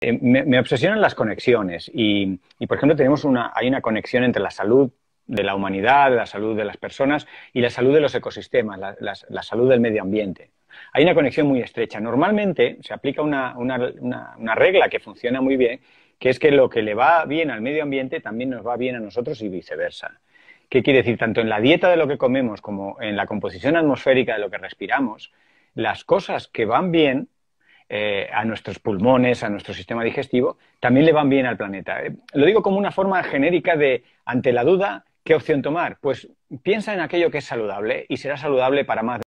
Eh, me, obsesionan las conexiones y, por ejemplo, tenemos una, hay una conexión entre la salud de la humanidad, la salud de las personas y la salud de los ecosistemas, la, salud del medio ambiente. Hay una conexión muy estrecha. Normalmente se aplica una, una regla que funciona muy bien, que es que lo que le va bien al medio ambiente también nos va bien a nosotros y viceversa. ¿Qué quiere decir? Tanto en la dieta de lo que comemos como en la composición atmosférica de lo que respiramos, las cosas que van bien eh, a nuestros pulmones, a nuestro sistema digestivo, también le van bien al planeta. Eh, lo digo como una forma genérica de, ante la duda, ¿qué opción tomar? Pues piensa en aquello que es saludable y será saludable para más.